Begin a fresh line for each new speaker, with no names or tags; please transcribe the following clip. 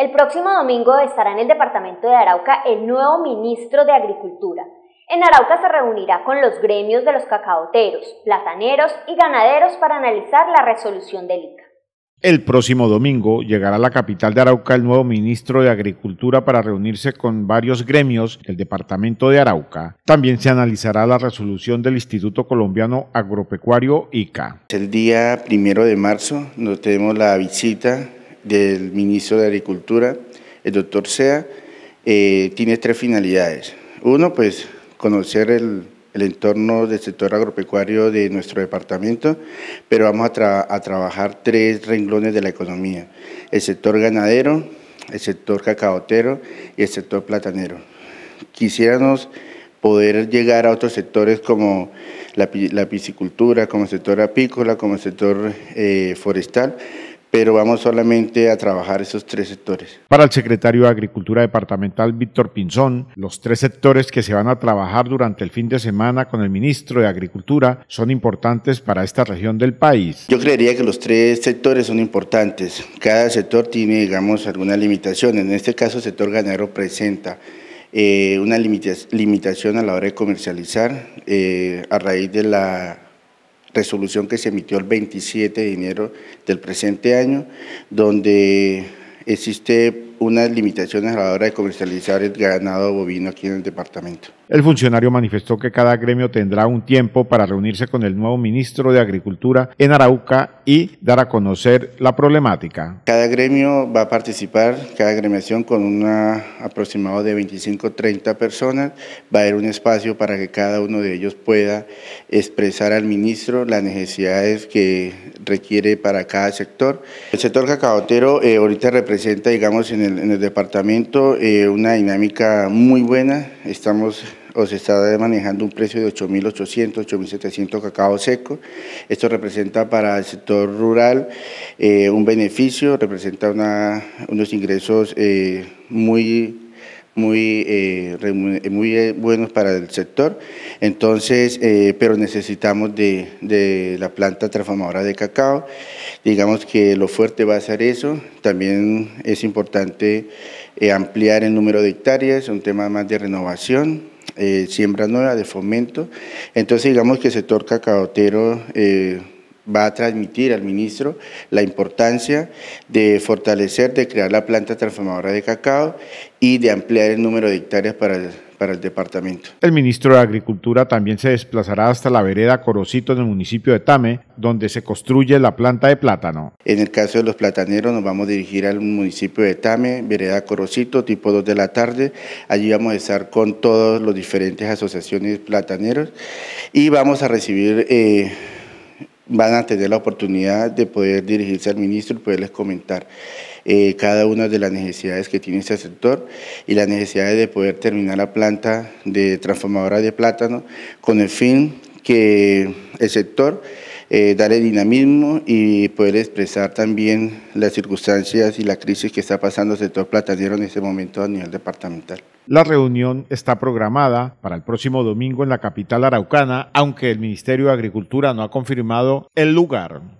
El próximo domingo estará en el departamento de Arauca el nuevo ministro de Agricultura. En Arauca se reunirá con los gremios de los cacaoteros, plataneros y ganaderos para analizar la resolución del ICA. El próximo domingo llegará a la capital de Arauca el nuevo ministro de Agricultura para reunirse con varios gremios del departamento de Arauca. También se analizará la resolución del Instituto Colombiano Agropecuario ICA.
El día primero de marzo nos tenemos la visita del ministro de Agricultura, el doctor Sea, eh, tiene tres finalidades. Uno, pues conocer el, el, entorno del sector agropecuario de nuestro departamento, pero vamos a, a trabajar tres renglones de la economía, el sector ganadero, el sector cacaotero y el sector platanero. Quisiéramos poder llegar a otros sectores como la, piscicultura, como el sector apícola, como el sector eh, forestal, pero vamos solamente a trabajar esos tres sectores.
Para el secretario de Agricultura Departamental Víctor Pinzón, los tres sectores que se van a trabajar durante el fin de semana con el ministro de Agricultura son importantes para esta región del país.
Yo creería que los tres sectores son importantes. Cada sector tiene, digamos, alguna limitación. En este caso, el sector ganadero presenta eh, una limitación a la hora de comercializar eh, a raíz de la resolución que se emitió el 27 de enero del presente año, donde existe unas limitaciones a la hora de comercializar el ganado bovino aquí en el departamento.
El funcionario manifestó que cada gremio tendrá un tiempo para reunirse con el nuevo ministro de Agricultura en Arauca y dar a conocer la problemática.
Cada gremio va a participar, cada gremiación con un aproximado de 25-30 personas. Va a haber un espacio para que cada uno de ellos pueda expresar al ministro las necesidades que requiere para cada sector. El sector cacabotero eh, ahorita representa, digamos, en el, departamento eh, una dinámica muy buena. Estamos o se está manejando un precio de 8.800, 8.700 cacao seco. Esto representa para el sector rural eh, un beneficio, representa unos ingresos eh, muy muy, eh, buenos para el sector, entonces, pero necesitamos de, la planta transformadora de cacao, digamos que lo fuerte va a ser eso, también es importante ampliar el número de hectáreas, un tema más de renovación, eh, siembra nueva, de fomento. Entonces digamos que el sector cacaotero eh, va a transmitir al ministro la importancia de fortalecer, de crear la planta transformadora de cacao y de ampliar el número de hectáreas para el para el departamento.
El ministro de Agricultura también se desplazará hasta la vereda Corocito en el municipio de Tame, donde se construye la planta de plátano.
En el caso de los plataneros nos vamos a dirigir al municipio de Tame, vereda Corocito, tipo 2 de la tarde. Allí vamos a estar con todas las diferentes asociaciones plataneros y vamos a recibir... Eh, van a tener la oportunidad de poder dirigirse al ministro y poderles comentar eh, cada una de las necesidades que tiene este sector y las necesidades de poder terminar la planta de transformadora de plátano con el fin que el sector eh, darle dinamismo y poder expresar también las circunstancias y la crisis que está pasando el sector platanero en este momento a nivel departamental.
La reunión está programada para el próximo domingo en la capital araucana, aunque el Ministerio de Agricultura no ha confirmado el lugar.